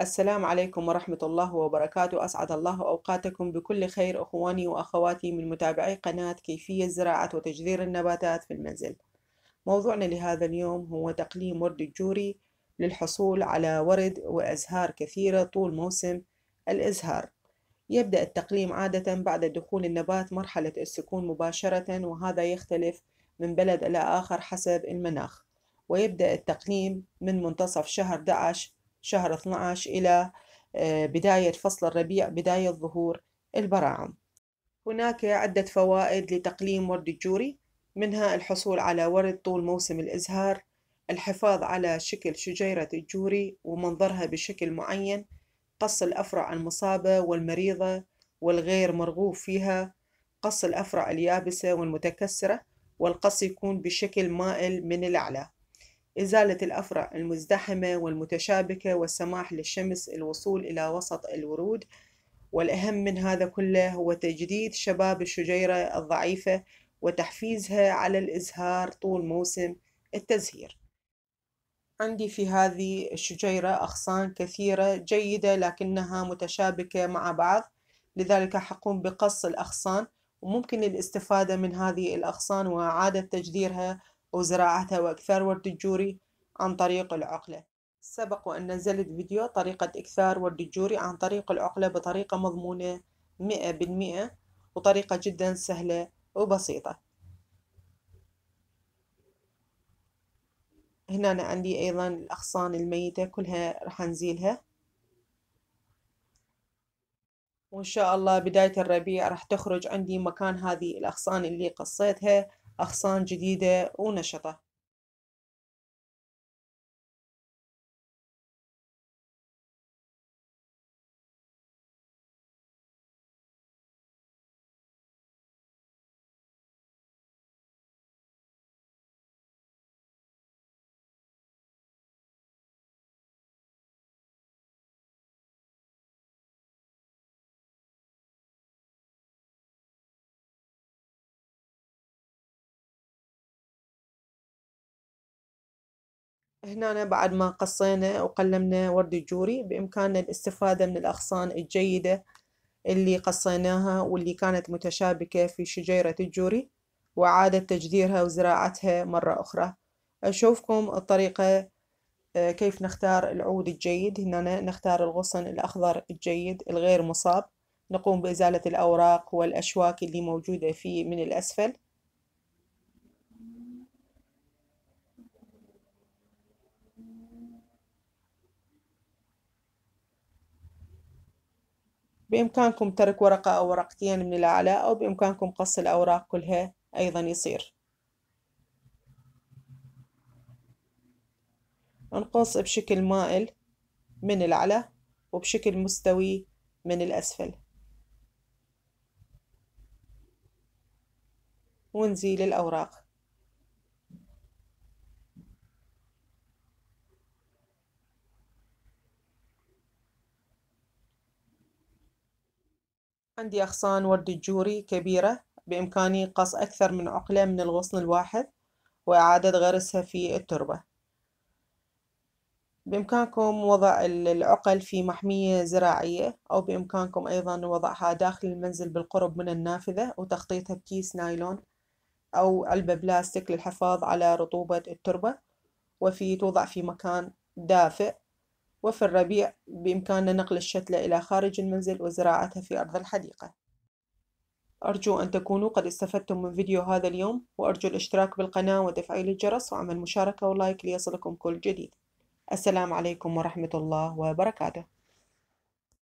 السلام عليكم ورحمة الله وبركاته أسعد الله أوقاتكم بكل خير أخواني وأخواتي من متابعي قناة كيفية زراعة وتجذير النباتات في المنزل موضوعنا لهذا اليوم هو تقليم ورد الجوري للحصول على ورد وأزهار كثيرة طول موسم الإزهار يبدأ التقليم عادة بعد دخول النبات مرحلة السكون مباشرة وهذا يختلف من بلد إلى آخر حسب المناخ ويبدأ التقليم من منتصف شهر 11 شهر 12 إلى آه، بداية فصل الربيع بداية ظهور البراعم هناك عدة فوائد لتقليم ورد الجوري منها الحصول على ورد طول موسم الإزهار الحفاظ على شكل شجيرة الجوري ومنظرها بشكل معين قص الأفرع المصابة والمريضة والغير مرغوب فيها قص الأفرع اليابسة والمتكسرة والقص يكون بشكل مائل من الأعلى إزالة الأفرع المزدحمة والمتشابكة والسماح للشمس الوصول إلى وسط الورود والأهم من هذا كله هو تجديد شباب الشجيرة الضعيفة وتحفيزها على الإزهار طول موسم التزهير عندي في هذه الشجيرة أغصان كثيرة جيدة لكنها متشابكة مع بعض لذلك حقوم بقص الأغصان وممكن الاستفادة من هذه الأغصان وإعادة تجديرها وزراعتها وإكثار ورد الجوري عن طريق العقلة سبق وأن نزلت فيديو طريقة إكثار ورد الجوري عن طريق العقلة بطريقة مضمونة مئة بالمئة وطريقة جدا سهلة وبسيطة هنا أنا عندي أيضا الأغصان الميتة كلها راح أنزيلها وإن شاء الله بداية الربيع راح تخرج عندي مكان هذه الأغصان اللي قصيتها أغصان جديدة ونشطة هنا بعد ما قصينا وقلمنا ورد الجوري بإمكاننا الاستفادة من الأغصان الجيدة اللي قصيناها واللي كانت متشابكة في شجيرة الجوري وإعادة تجذيرها وزراعتها مرة أخرى أشوفكم الطريقة آه، كيف نختار العود الجيد هنا نختار الغصن الأخضر الجيد الغير مصاب نقوم بإزالة الأوراق والأشواك اللي موجودة فيه من الأسفل بإمكانكم ترك ورقة أو ورقتين من الأعلى أو بإمكانكم قص الأوراق كلها أيضا يصير نقص بشكل مائل من الأعلى وبشكل مستوي من الأسفل ونزيل الأوراق عندي أغصان ورد الجوري كبيرة بإمكاني قص أكثر من عقلة من الغصن الواحد وإعادة غرسها في التربة بإمكانكم وضع العقل في محمية زراعية أو بإمكانكم أيضا وضعها داخل المنزل بالقرب من النافذة وتخطيطها بكيس نايلون أو علبة بلاستيك للحفاظ على رطوبة التربة وفي توضع في مكان دافئ وفي الربيع بإمكاننا نقل الشتلة إلى خارج المنزل وزراعتها في أرض الحديقة أرجو أن تكونوا قد استفدتم من فيديو هذا اليوم وأرجو الاشتراك بالقناة وتفعيل الجرس وعمل مشاركة ولايك ليصلكم كل جديد السلام عليكم ورحمة الله وبركاته